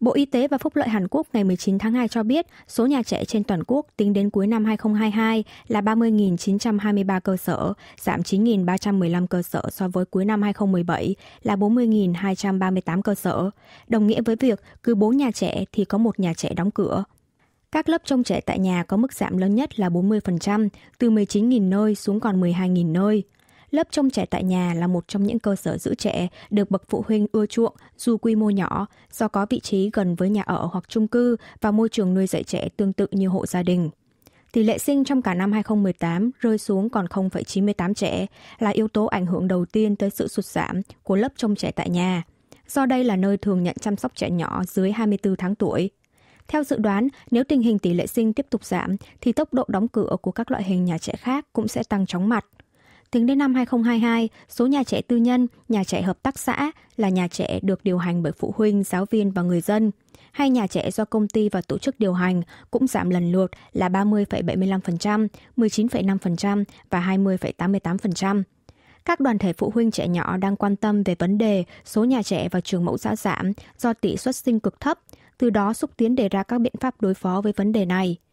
Bộ Y tế và Phúc lợi Hàn Quốc ngày 19 tháng 2 cho biết số nhà trẻ trên toàn quốc tính đến cuối năm 2022 là 30.923 cơ sở, giảm 9.315 cơ sở so với cuối năm 2017 là 40.238 cơ sở, đồng nghĩa với việc cứ 4 nhà trẻ thì có một nhà trẻ đóng cửa. Các lớp trông trẻ tại nhà có mức giảm lớn nhất là 40%, từ 19.000 nơi xuống còn 12.000 nơi. Lớp trông trẻ tại nhà là một trong những cơ sở giữ trẻ được bậc phụ huynh ưa chuộng dù quy mô nhỏ, do có vị trí gần với nhà ở hoặc chung cư và môi trường nuôi dạy trẻ tương tự như hộ gia đình. Tỷ lệ sinh trong cả năm 2018 rơi xuống còn 0,98 trẻ là yếu tố ảnh hưởng đầu tiên tới sự sụt giảm của lớp trông trẻ tại nhà. Do đây là nơi thường nhận chăm sóc trẻ nhỏ dưới 24 tháng tuổi. Theo dự đoán, nếu tình hình tỷ lệ sinh tiếp tục giảm thì tốc độ đóng cửa của các loại hình nhà trẻ khác cũng sẽ tăng chóng mặt – Tính đến năm 2022, số nhà trẻ tư nhân, nhà trẻ hợp tác xã là nhà trẻ được điều hành bởi phụ huynh, giáo viên và người dân, hay nhà trẻ do công ty và tổ chức điều hành cũng giảm lần lượt là 30,75%, 19,5% và 20,88%. Các đoàn thể phụ huynh trẻ nhỏ đang quan tâm về vấn đề số nhà trẻ và trường mẫu giáo giảm do tỷ suất sinh cực thấp, từ đó xúc tiến đề ra các biện pháp đối phó với vấn đề này –